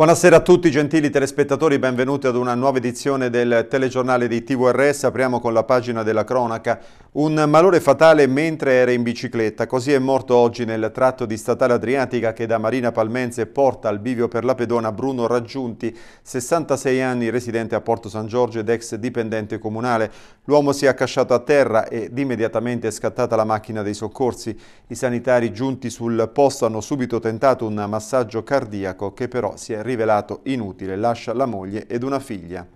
Buonasera a tutti gentili telespettatori, benvenuti ad una nuova edizione del telegiornale di TVRS. Apriamo con la pagina della cronaca. Un malore fatale mentre era in bicicletta. Così è morto oggi nel tratto di Statale Adriatica che da Marina Palmense porta al bivio per la pedona Bruno Raggiunti, 66 anni, residente a Porto San Giorgio ed ex dipendente comunale. L'uomo si è accasciato a terra ed immediatamente è scattata la macchina dei soccorsi. I sanitari giunti sul posto hanno subito tentato un massaggio cardiaco che però si è rilassato rivelato inutile, lascia la moglie ed una figlia.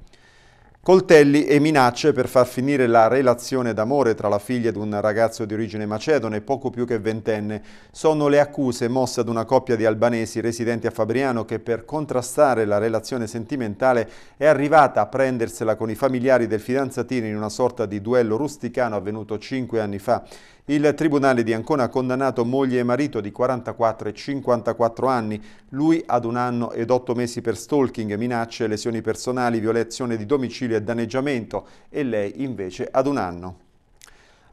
Coltelli e minacce per far finire la relazione d'amore tra la figlia di un ragazzo di origine macedone, poco più che ventenne, sono le accuse mosse ad una coppia di albanesi residenti a Fabriano che per contrastare la relazione sentimentale è arrivata a prendersela con i familiari del fidanzatino in una sorta di duello rusticano avvenuto cinque anni fa. Il Tribunale di Ancona ha condannato moglie e marito di 44 e 54 anni, lui ad un anno ed otto mesi per stalking, minacce, lesioni personali, violazione di domicilio e danneggiamento e lei invece ad un anno.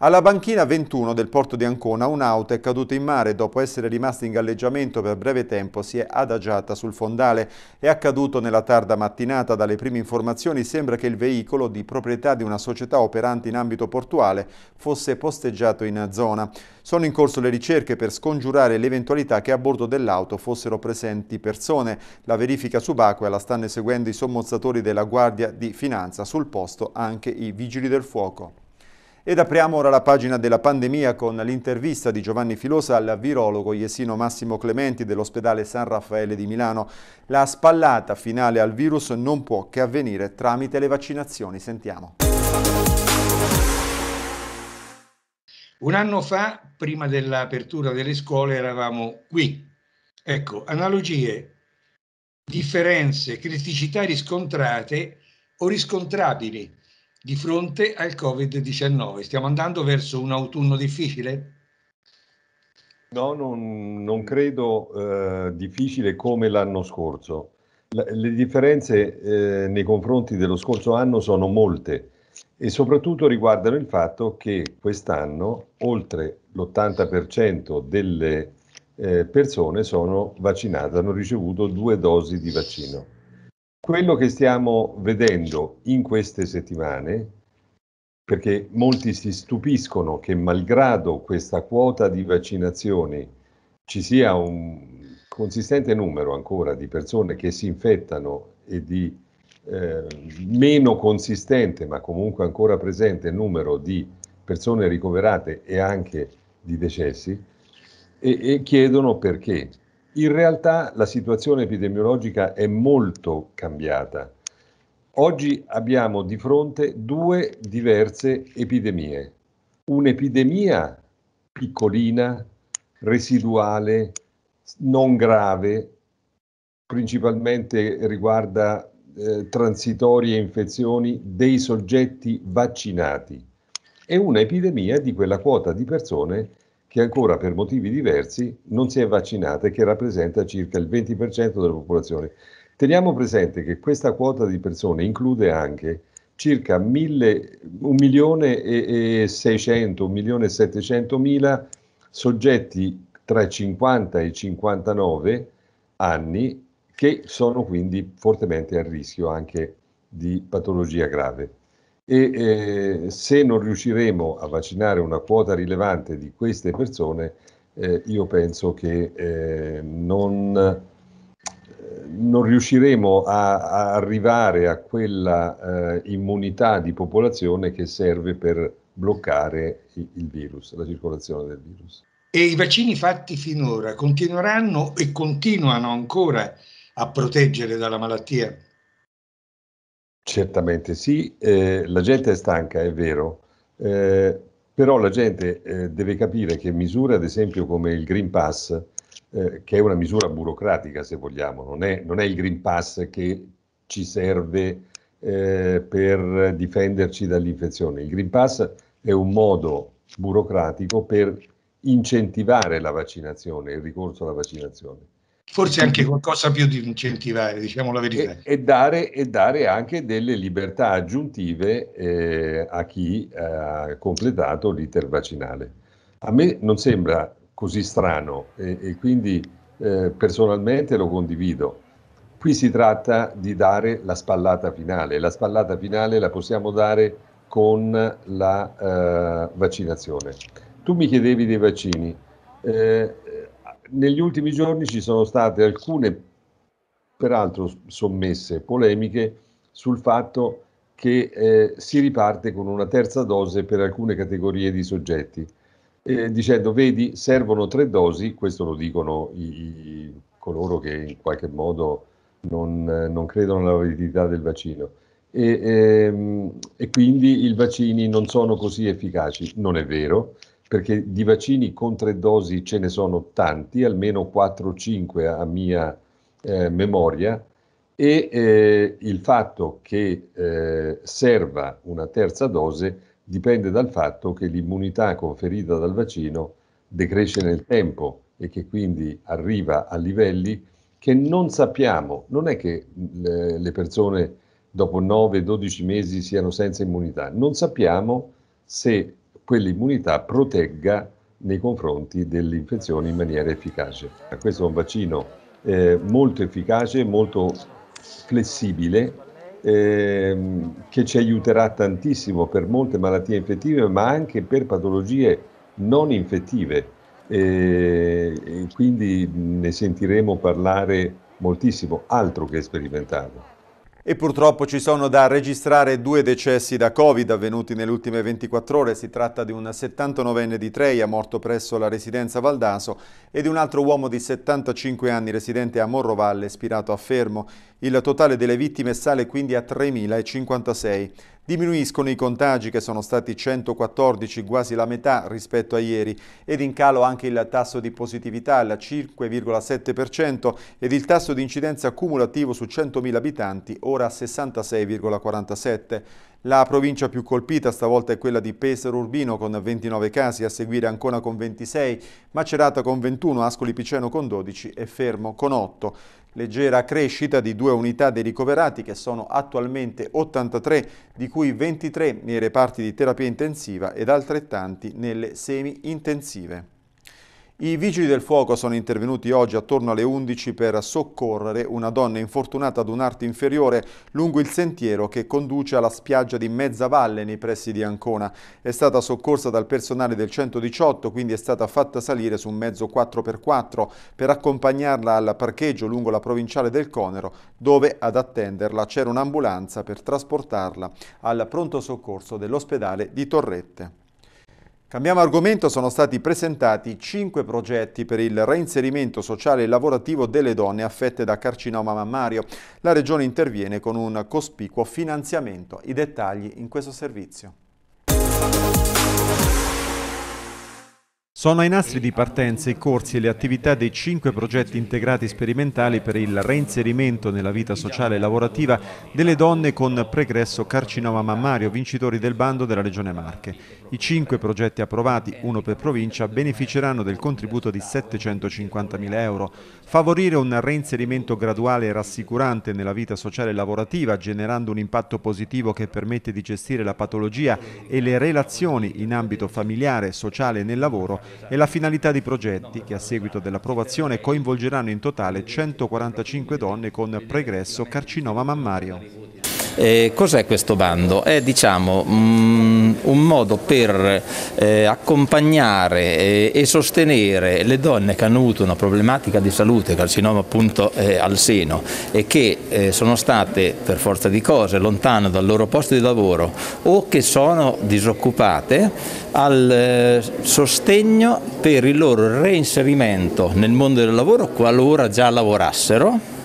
Alla banchina 21 del porto di Ancona un'auto è caduta in mare dopo essere rimasta in galleggiamento per breve tempo si è adagiata sul fondale. È accaduto nella tarda mattinata. Dalle prime informazioni sembra che il veicolo di proprietà di una società operante in ambito portuale fosse posteggiato in zona. Sono in corso le ricerche per scongiurare l'eventualità che a bordo dell'auto fossero presenti persone. La verifica subacquea la stanno eseguendo i sommozzatori della Guardia di Finanza, sul posto anche i Vigili del Fuoco. Ed apriamo ora la pagina della pandemia con l'intervista di Giovanni Filosa al virologo Iesino Massimo Clementi dell'ospedale San Raffaele di Milano. La spallata finale al virus non può che avvenire tramite le vaccinazioni. Sentiamo. Un anno fa, prima dell'apertura delle scuole, eravamo qui. Ecco, analogie, differenze, criticità riscontrate o riscontrabili di fronte al Covid-19? Stiamo andando verso un autunno difficile? No, non, non credo eh, difficile come l'anno scorso. La, le differenze eh, nei confronti dello scorso anno sono molte e soprattutto riguardano il fatto che quest'anno oltre l'80% delle eh, persone sono vaccinate, hanno ricevuto due dosi di vaccino quello che stiamo vedendo in queste settimane, perché molti si stupiscono che malgrado questa quota di vaccinazioni ci sia un consistente numero ancora di persone che si infettano e di eh, meno consistente, ma comunque ancora presente numero di persone ricoverate e anche di decessi, e, e chiedono perché. In realtà la situazione epidemiologica è molto cambiata. Oggi abbiamo di fronte due diverse epidemie. Un'epidemia piccolina, residuale, non grave, principalmente riguarda eh, transitorie infezioni dei soggetti vaccinati e un'epidemia di quella quota di persone che ancora per motivi diversi non si è vaccinata e che rappresenta circa il 20% della popolazione. Teniamo presente che questa quota di persone include anche circa 1.600.000, mila soggetti tra i 50 e i 59 anni che sono quindi fortemente a rischio anche di patologia grave e eh, se non riusciremo a vaccinare una quota rilevante di queste persone, eh, io penso che eh, non, eh, non, riusciremo a, a, arrivare a quella eh, immunità di popolazione che serve per bloccare il virus, la circolazione del virus. E i vaccini fatti finora continueranno e continuano ancora a proteggere dalla malattia? Certamente sì, eh, la gente è stanca, è vero, eh, però la gente eh, deve capire che misure, ad esempio, come il Green Pass, eh, che è una misura burocratica, se vogliamo, non è, non è il Green Pass che ci serve eh, per difenderci dall'infezione. Il Green Pass è un modo burocratico per incentivare la vaccinazione, il ricorso alla vaccinazione forse anche qualcosa più di incentivare, diciamo la verità. E, e, dare, e dare, anche delle libertà aggiuntive eh, a chi eh, ha completato l'iter vaccinale. A me non sembra così strano e, e quindi eh, personalmente lo condivido. Qui si tratta di dare la spallata finale, la spallata finale la possiamo dare con la eh, vaccinazione. Tu mi chiedevi dei vaccini. Eh, negli ultimi giorni ci sono state alcune, peraltro sommesse, polemiche sul fatto che eh, si riparte con una terza dose per alcune categorie di soggetti, eh, dicendo vedi servono tre dosi, questo lo dicono i, i, coloro che in qualche modo non, non credono alla validità del vaccino. E, ehm, e quindi i vaccini non sono così efficaci, non è vero, perché di vaccini con tre dosi ce ne sono tanti, almeno 4-5 o a mia eh, memoria, e eh, il fatto che eh, serva una terza dose dipende dal fatto che l'immunità conferita dal vaccino decresce nel tempo e che quindi arriva a livelli che non sappiamo, non è che le persone dopo 9-12 mesi siano senza immunità, non sappiamo se quell'immunità protegga nei confronti dell'infezione in maniera efficace. Questo è un vaccino eh, molto efficace, molto flessibile, ehm, che ci aiuterà tantissimo per molte malattie infettive, ma anche per patologie non infettive. E, e quindi ne sentiremo parlare moltissimo, altro che sperimentarlo. E purtroppo ci sono da registrare due decessi da Covid avvenuti nelle ultime 24 ore. Si tratta di un 79enne di Treia morto presso la residenza Valdaso e di un altro uomo di 75 anni residente a Morrovalle, ispirato a Fermo. Il totale delle vittime sale quindi a 3.056. Diminuiscono i contagi che sono stati 114, quasi la metà rispetto a ieri, ed in calo anche il tasso di positività al 5,7% ed il tasso di incidenza cumulativo su 100.000 abitanti ora a 66,47%. La provincia più colpita stavolta è quella di Pesaro Urbino con 29 casi, a seguire Ancona con 26, Macerata con 21, Ascoli Piceno con 12 e Fermo con 8. Leggera crescita di due unità dei ricoverati che sono attualmente 83, di cui 23 nei reparti di terapia intensiva ed altrettanti nelle semi-intensive. I vigili del fuoco sono intervenuti oggi attorno alle 11 per soccorrere una donna infortunata ad un arte inferiore lungo il sentiero che conduce alla spiaggia di Mezzavalle nei pressi di Ancona. È stata soccorsa dal personale del 118, quindi è stata fatta salire su un mezzo 4x4 per accompagnarla al parcheggio lungo la provinciale del Conero, dove ad attenderla c'era un'ambulanza per trasportarla al pronto soccorso dell'ospedale di Torrette. Cambiamo argomento, sono stati presentati cinque progetti per il reinserimento sociale e lavorativo delle donne affette da carcinoma mammario. La Regione interviene con un cospicuo finanziamento. I dettagli in questo servizio. Sono ai nastri di partenza i corsi e le attività dei cinque progetti integrati sperimentali per il reinserimento nella vita sociale e lavorativa delle donne con pregresso carcinoma mammario, vincitori del bando della Regione Marche. I cinque progetti approvati, uno per provincia, beneficeranno del contributo di 750.000 euro. Favorire un reinserimento graduale e rassicurante nella vita sociale e lavorativa, generando un impatto positivo che permette di gestire la patologia e le relazioni in ambito familiare, sociale e nel lavoro, è la finalità di progetti che a seguito dell'approvazione coinvolgeranno in totale 145 donne con pregresso carcinoma mammario. Eh, cos'è questo bando? È diciamo, mh, mm, un modo per eh, accompagnare eh, e sostenere le donne che hanno avuto una problematica di salute, carcinoma appunto eh, al seno, e che eh, sono state per forza di cose lontane dal loro posto di lavoro o che sono disoccupate al eh, sostegno per il loro reinserimento nel mondo del lavoro qualora già lavorassero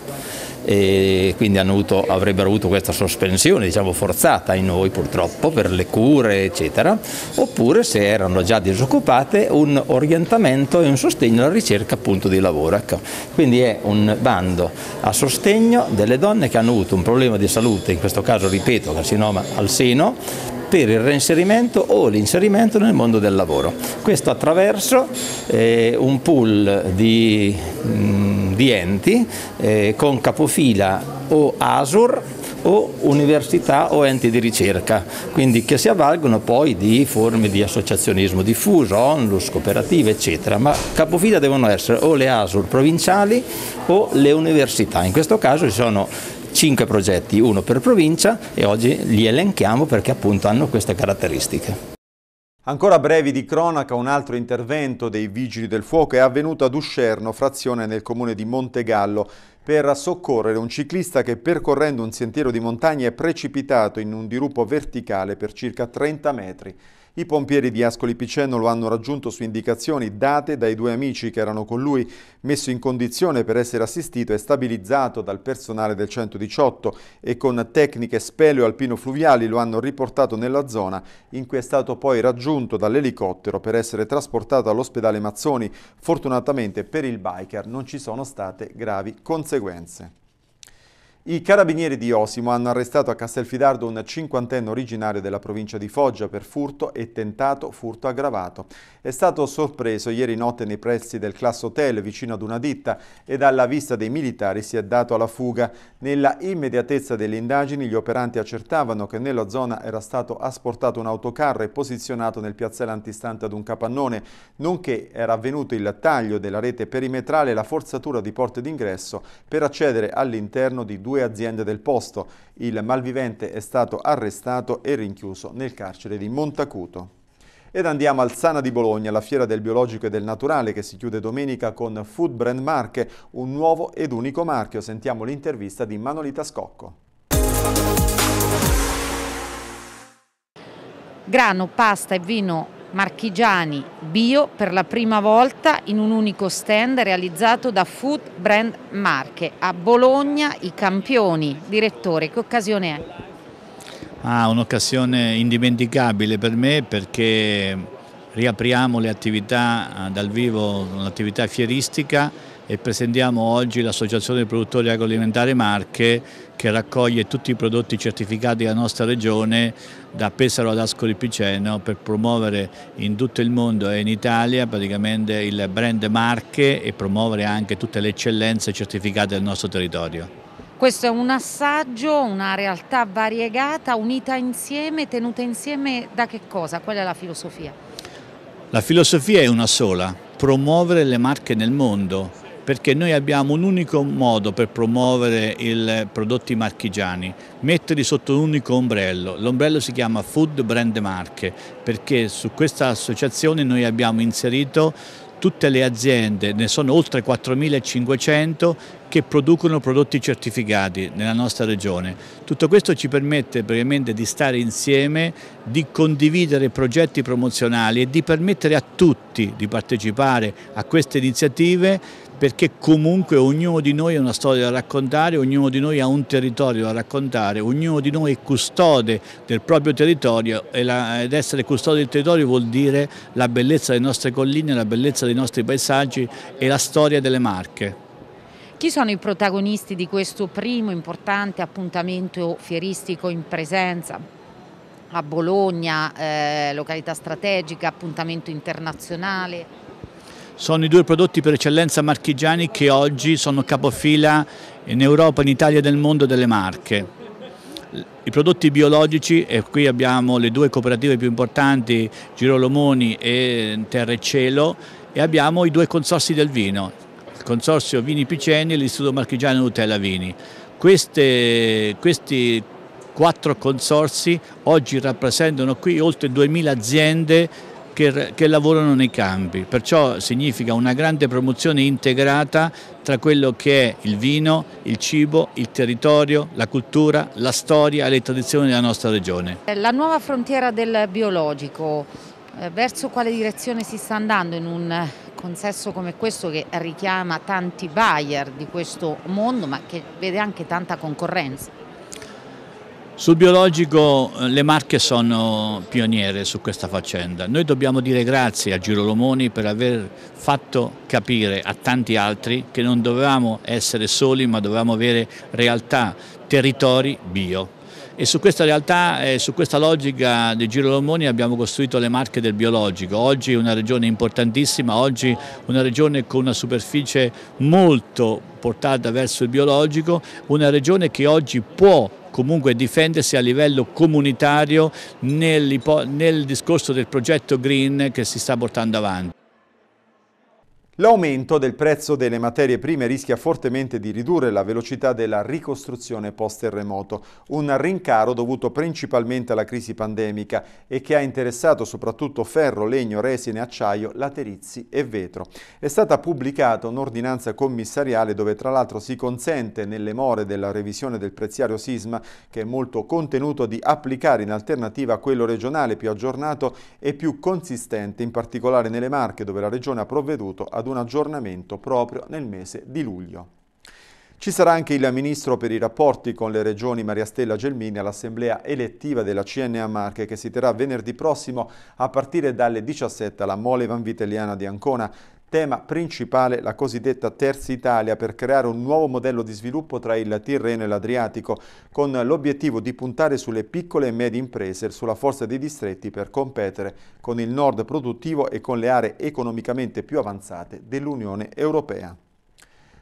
e quindi avuto, avrebbero avuto questa sospensione diciamo, forzata in noi purtroppo per le cure eccetera, oppure se erano già disoccupate un orientamento e un sostegno alla ricerca appunto di lavoro. Ecco. Quindi è un bando a sostegno delle donne che hanno avuto un problema di salute, in questo caso ripeto carcinoma al seno, per il reinserimento o l'inserimento nel mondo del lavoro. Questo attraverso eh, un pool di... Mh, mm, di enti eh, con capofila o ASUR o università o enti di ricerca, quindi che si avvalgono poi di forme di associazionismo diffuso, onlus, cooperative eccetera, ma capofila devono essere o le ASUR provinciali o le università, in questo caso ci sono cinque progetti, uno per provincia e oggi li elenchiamo perché appunto hanno queste caratteristiche. Ancora brevi di cronaca, un altro intervento dei Vigili del Fuoco è avvenuto ad Uscerno, frazione nel comune di Montegallo, per soccorrere un ciclista che percorrendo un sentiero di montagna è precipitato in un dirupo verticale per circa 30 metri. I pompieri di Ascoli Piceno lo hanno raggiunto su indicazioni date dai due amici che erano con lui, messo in condizione per essere assistito e stabilizzato dal personale del 118 e con tecniche speleo alpino fluviali lo hanno riportato nella zona in cui è stato poi raggiunto dall'elicottero per essere trasportato all'ospedale Mazzoni. Fortunatamente per il biker non ci sono state gravi conseguenze. I carabinieri di Osimo hanno arrestato a Castelfidardo un cinquantenne originario della provincia di Foggia per furto e tentato furto aggravato. È stato sorpreso ieri notte nei pressi del Class Hotel vicino ad una ditta e dalla vista dei militari si è dato alla fuga. Nella immediatezza delle indagini gli operanti accertavano che nella zona era stato asportato un autocarro e posizionato nel piazzale antistante ad un capannone, nonché era avvenuto il taglio della rete perimetrale e la forzatura di porte d'ingresso per accedere all'interno di due due aziende del posto. Il malvivente è stato arrestato e rinchiuso nel carcere di Montacuto. Ed andiamo al Sana di Bologna, la fiera del biologico e del naturale che si chiude domenica con Food Brand Marche, un nuovo ed unico marchio. Sentiamo l'intervista di Manolita Scocco. Grano, pasta e vino marchigiani bio per la prima volta in un unico stand realizzato da Food Brand Marche. A Bologna i campioni. Direttore, che occasione è? Ah, un'occasione indimenticabile per me perché riapriamo le attività ah, dal vivo, l'attività fieristica e presentiamo oggi l'Associazione dei Produttori Agroalimentari Marche che raccoglie tutti i prodotti certificati della nostra regione da Pesaro ad Ascoli Piceno per promuovere in tutto il mondo e in Italia praticamente il brand Marche e promuovere anche tutte le eccellenze certificate del nostro territorio. Questo è un assaggio, una realtà variegata, unita insieme, tenuta insieme da che cosa? Qual è la filosofia? La filosofia è una sola, promuovere le marche nel mondo, perché noi abbiamo un unico modo per promuovere i prodotti marchigiani, metterli sotto un unico ombrello. L'ombrello si chiama Food Brand Marche perché su questa associazione noi abbiamo inserito tutte le aziende, ne sono oltre 4.500 che producono prodotti certificati nella nostra regione. Tutto questo ci permette praticamente di stare insieme, di condividere progetti promozionali e di permettere a tutti di partecipare a queste iniziative perché comunque ognuno di noi ha una storia da raccontare, ognuno di noi ha un territorio da raccontare, ognuno di noi è custode del proprio territorio ed essere custode del territorio vuol dire la bellezza delle nostre colline, la bellezza dei nostri paesaggi e la storia delle marche. Chi sono i protagonisti di questo primo importante appuntamento fieristico in presenza? A Bologna, eh, località strategica, appuntamento internazionale? sono i due prodotti per eccellenza marchigiani che oggi sono capofila in Europa, in Italia e nel mondo delle marche. I prodotti biologici, e qui abbiamo le due cooperative più importanti, Girolomoni e Terra e Cielo, e abbiamo i due consorsi del vino, il consorzio Vini Piceni e l'Istituto Marchigiano Nutella Vini. Queste, questi quattro consorsi oggi rappresentano qui oltre 2.000 aziende che, che lavorano nei campi, perciò significa una grande promozione integrata tra quello che è il vino, il cibo, il territorio, la cultura, la storia e le tradizioni della nostra regione. La nuova frontiera del biologico, eh, verso quale direzione si sta andando in un consesso come questo che richiama tanti buyer di questo mondo ma che vede anche tanta concorrenza? Sul biologico eh, le Marche sono pioniere su questa faccenda. Noi dobbiamo dire grazie a Girolomoni per aver fatto capire a tanti altri che non dovevamo essere soli ma dovevamo avere realtà, territori bio. E su questa realtà e su questa logica di Girolomoni abbiamo costruito le Marche del biologico. Oggi è una regione importantissima, oggi una regione con una superficie molto portata verso il biologico, una regione che oggi può comunque difendersi a livello comunitario nel, nel discorso del progetto green che si sta portando avanti. L'aumento del prezzo delle materie prime rischia fortemente di ridurre la velocità della ricostruzione post-terremoto, un rincaro dovuto principalmente alla crisi pandemica e che ha interessato soprattutto ferro, legno, resine, acciaio, laterizi e vetro. È stata pubblicata un'ordinanza commissariale dove tra l'altro si consente, nelle more della revisione del preziario sisma, che è molto contenuto, di applicare in alternativa quello regionale più aggiornato e più consistente, in particolare nelle Marche dove la Regione ha provveduto ad ad un aggiornamento proprio nel mese di luglio. Ci sarà anche il ministro per i rapporti con le regioni Maria Stella Gelmini all'assemblea elettiva della CNA Marche che si terrà venerdì prossimo a partire dalle 17 alla Mole Vanvitelliana di Ancona. Tema principale la cosiddetta Terza Italia per creare un nuovo modello di sviluppo tra il Tirreno e l'Adriatico, con l'obiettivo di puntare sulle piccole e medie imprese sulla forza dei distretti per competere con il nord produttivo e con le aree economicamente più avanzate dell'Unione Europea.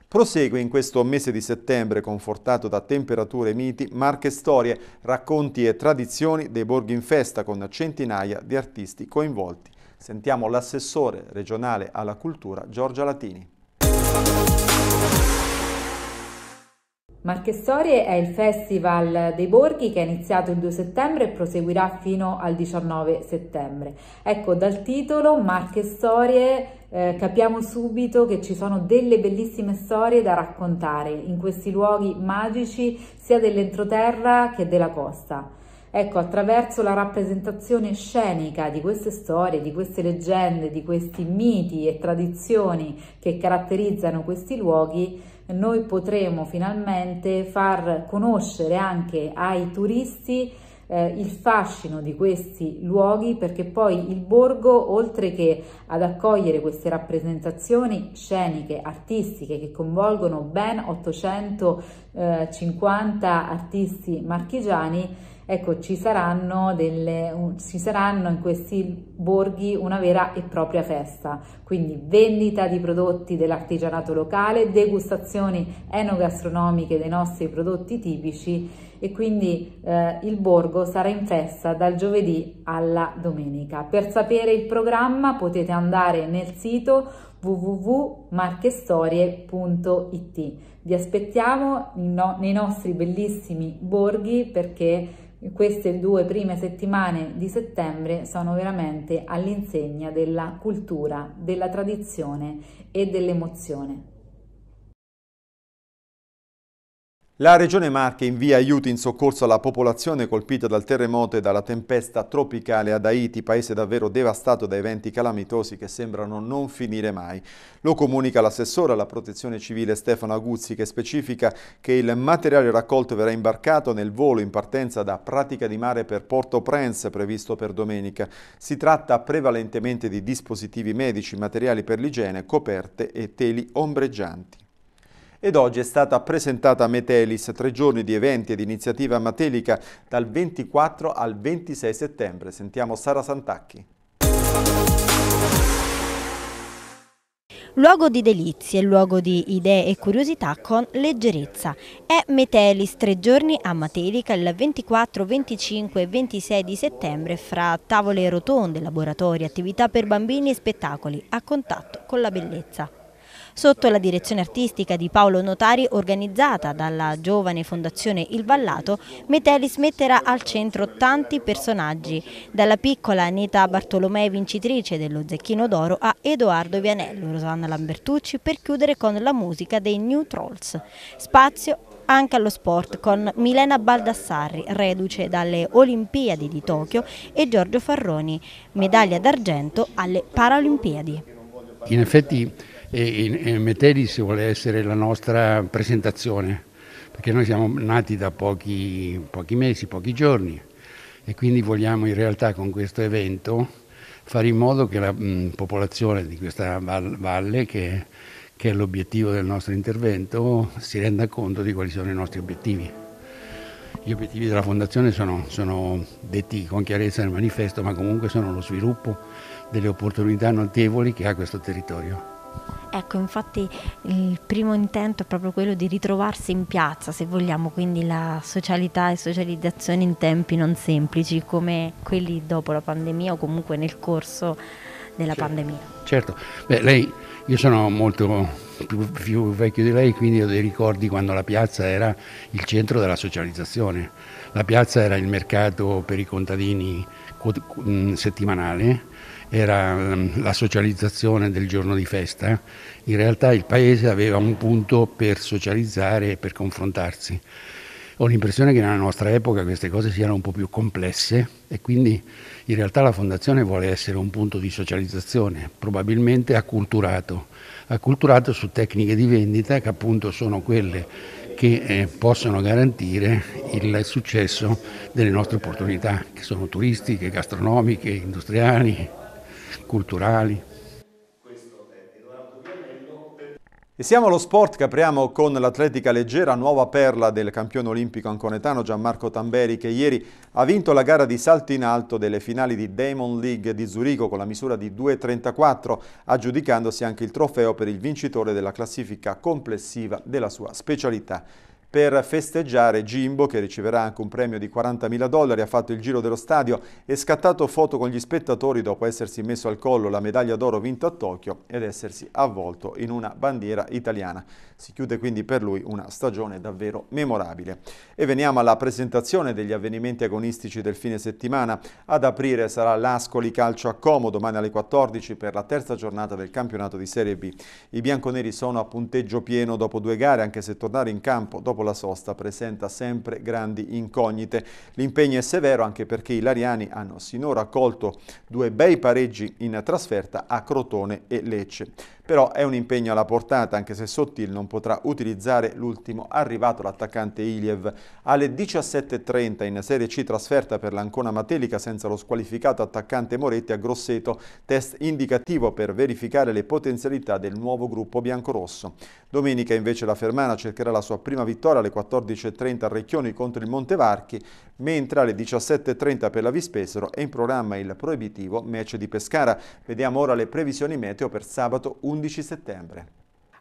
Prosegue in questo mese di settembre, confortato da temperature miti, marche storie, racconti e tradizioni dei borghi in festa con centinaia di artisti coinvolti. Sentiamo l'assessore regionale alla cultura Giorgia Latini. Marche Storie è il Festival dei Borghi che è iniziato il 2 settembre e proseguirà fino al 19 settembre. Ecco, dal titolo Marchessorie eh, capiamo subito che ci sono delle bellissime storie da raccontare in questi luoghi magici sia dell'entroterra che della costa. Ecco, attraverso la rappresentazione scenica di queste storie, di queste leggende, di questi miti e tradizioni che caratterizzano questi luoghi, noi potremo finalmente far conoscere anche ai turisti eh, il fascino di questi luoghi perché poi il borgo oltre che ad accogliere queste rappresentazioni sceniche artistiche che coinvolgono ben 800 50 eh, artisti marchigiani, ecco ci saranno, delle, ci saranno in questi borghi una vera e propria festa, quindi vendita di prodotti dell'artigianato locale, degustazioni enogastronomiche dei nostri prodotti tipici e quindi eh, il borgo sarà in festa dal giovedì alla domenica. Per sapere il programma potete andare nel sito www.marchestorie.it. Vi aspettiamo nei nostri bellissimi borghi perché queste due prime settimane di settembre sono veramente all'insegna della cultura, della tradizione e dell'emozione. La Regione Marche invia aiuti in soccorso alla popolazione colpita dal terremoto e dalla tempesta tropicale ad Haiti, paese davvero devastato da eventi calamitosi che sembrano non finire mai. Lo comunica l'assessore alla protezione civile Stefano Aguzzi che specifica che il materiale raccolto verrà imbarcato nel volo in partenza da Pratica di Mare per Porto Prince previsto per domenica. Si tratta prevalentemente di dispositivi medici, materiali per l'igiene, coperte e teli ombreggianti ed oggi è stata presentata Metelis tre giorni di eventi ed iniziativa matelica dal 24 al 26 settembre. Sentiamo Sara Santacchi. Luogo di delizie, luogo di idee e curiosità con leggerezza. È Metelis, tre giorni a Matelica il 24, 25 e 26 di settembre fra tavole rotonde, laboratori, attività per bambini e spettacoli a contatto con la bellezza sotto la direzione artistica di Paolo Notari organizzata dalla giovane fondazione Il Vallato, Metelis metterà al centro tanti personaggi, dalla piccola Anita Bartolomei vincitrice dello Zecchino d'Oro a Edoardo Vianello, Rosanna Lambertucci per chiudere con la musica dei New Trolls. Spazio anche allo sport con Milena Baldassarri, reduce dalle Olimpiadi di Tokyo, e Giorgio Farroni, medaglia d'argento alle Paralimpiadi. In effetti e, e Meteris vuole essere la nostra presentazione, perché noi siamo nati da pochi, pochi mesi, pochi giorni e quindi vogliamo in realtà con questo evento fare in modo che la mh, popolazione di questa val- valle, che, che, è l'obiettivo del nostro intervento, si renda conto di quali sono i nostri obiettivi. Gli obiettivi della Fondazione sono, sono detti con chiarezza nel manifesto, ma comunque sono lo sviluppo delle opportunità notevoli che ha questo territorio. Ecco, infatti il primo intento è proprio quello di ritrovarsi in piazza, se vogliamo, quindi la socialità e socializzazione in tempi non semplici come quelli dopo la pandemia o comunque nel corso della certo. pandemia. Certo, Beh, lei, io sono molto più, più vecchio di lei, quindi ho dei ricordi quando la piazza era il centro della socializzazione. La piazza era il mercato per i contadini settimanale era ehm, la socializzazione del giorno di festa, eh. in realtà il paese aveva un punto per socializzare e per confrontarsi. Ho l'impressione che nella nostra epoca queste cose siano un po' più complesse e quindi in realtà la fondazione vuole essere un punto di socializzazione, probabilmente acculturato, acculturato su tecniche di vendita che appunto sono quelle che eh, possono garantire il successo delle nostre opportunità, che sono turistiche, gastronomiche, industriali, culturali. E siamo allo sport, che apriamo con l'atletica leggera, nuova perla del campione olimpico anconetano Gianmarco Tamberi che ieri ha vinto la gara di salto in alto delle finali di Damon League di Zurigo con la misura di 2.34, aggiudicandosi anche il trofeo per il vincitore della classifica complessiva della sua specialità per festeggiare Jimbo che riceverà anche un premio di 40.000 dollari, ha fatto il giro dello stadio e scattato foto con gli spettatori dopo essersi messo al collo la medaglia d'oro vinta a Tokyo ed essersi avvolto in una bandiera italiana. Si chiude quindi per lui una stagione davvero memorabile. E veniamo alla presentazione degli avvenimenti agonistici del fine settimana. Ad aprire sarà l'Ascoli Calcio a Como domani alle 14 per la terza giornata del campionato di Serie B. I bianconeri sono a punteggio pieno dopo due gare anche se tornare in campo dopo la sosta presenta sempre grandi incognite. L'impegno è severo anche perché i lariani hanno sinora accolto due bei pareggi in trasferta a Crotone e Lecce però è un impegno alla portata anche se Sottil non potrà utilizzare l'ultimo arrivato l'attaccante Iliev. Alle 17.30 in Serie C trasferta per l'Ancona Matelica senza lo squalificato attaccante Moretti a Grosseto, test indicativo per verificare le potenzialità del nuovo gruppo biancorosso. Domenica invece la Fermana cercherà la sua prima vittoria alle 14.30 a Recchioni contro il Montevarchi, mentre alle 17.30 per la Vispesero è in programma il proibitivo match di Pescara. Vediamo ora le previsioni meteo per sabato 11 settembre.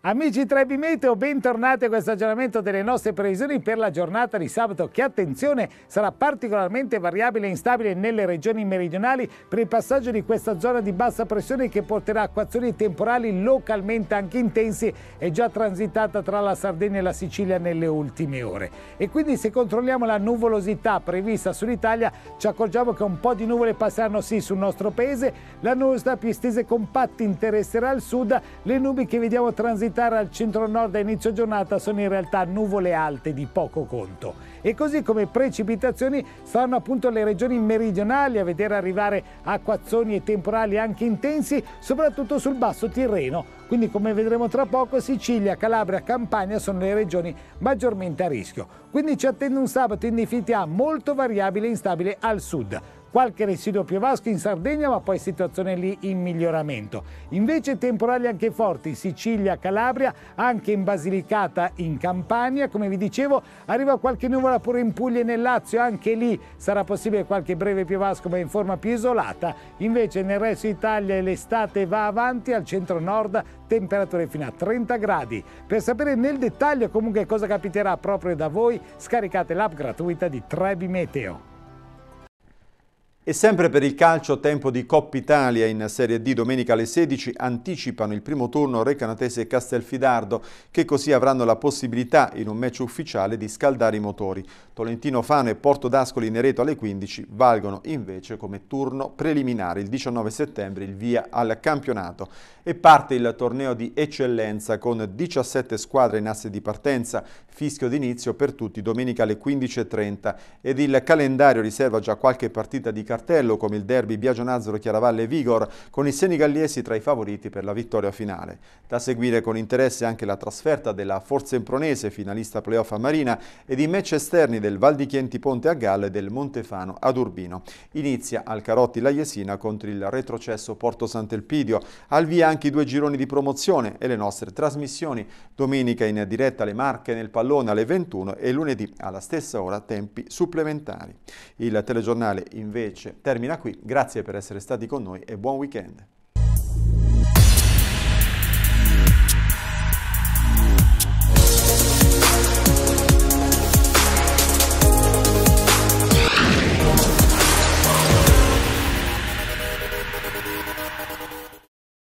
Amici 3B Meteo, bentornati a questo aggiornamento delle nostre previsioni per la giornata di sabato che, attenzione, sarà particolarmente variabile e instabile nelle regioni meridionali per il passaggio di questa zona di bassa pressione che porterà acquazzoni temporali localmente anche intensi e già transitata tra la Sardegna e la Sicilia nelle ultime ore. E quindi se controlliamo la nuvolosità prevista sull'Italia ci accorgiamo che un po' di nuvole passeranno sì sul nostro paese, la nuvolosità più estesa e compatta interesserà il sud, le nubi che vediamo transitare precipitare al centro-nord a inizio giornata sono in realtà nuvole alte di poco conto. E così come precipitazioni saranno appunto le regioni meridionali a vedere arrivare acquazzoni e temporali anche intensi, soprattutto sul basso Tirreno. Quindi come vedremo tra poco Sicilia, Calabria, Campania sono le regioni maggiormente a rischio. Quindi ci attende un sabato in definitiva molto variabile e instabile al sud qualche residuo piovasco in Sardegna ma poi situazione lì in miglioramento. Invece temporali anche forti in Sicilia, Calabria, anche in Basilicata, in Campania, come vi dicevo arriva qualche nuvola pure in Puglia e nel Lazio, anche lì sarà possibile qualche breve piovasco ma in forma più isolata, invece nel resto d'Italia l'estate va avanti al centro-nord temperature fino a 30 gradi. Per sapere nel dettaglio comunque cosa capiterà proprio da voi scaricate l'app gratuita di Trebi Meteo. E sempre per il calcio, tempo di Coppa Italia in Serie D domenica alle 16 anticipano il primo turno Recanatese e Castelfidardo che così avranno la possibilità in un match ufficiale di scaldare i motori. Tolentino Fano e Porto d'Ascoli in Reto alle 15 valgono invece come turno preliminare il 19 settembre il via al campionato e parte il torneo di eccellenza con 17 squadre in asse di partenza fischio d'inizio per tutti domenica alle 15.30 ed il calendario riserva già qualche partita di cartello come il derby Biagio-Nazzaro chiaravalle Vigor con i senegallesi tra i favoriti per la vittoria finale. Da seguire con interesse anche la trasferta della Forza Impronese finalista playoff a Marina ed i match esterni del Val di Chienti Ponte a Gallo e del Montefano ad Urbino. Inizia al Carotti la Jesina contro il retrocesso Porto Sant'Elpidio. Al via anche i due gironi di promozione e le nostre trasmissioni domenica in diretta alle Marche nel Palazzo pallone alle 21 e lunedì alla stessa ora tempi supplementari. Il telegiornale invece termina qui, grazie per essere stati con noi e buon weekend.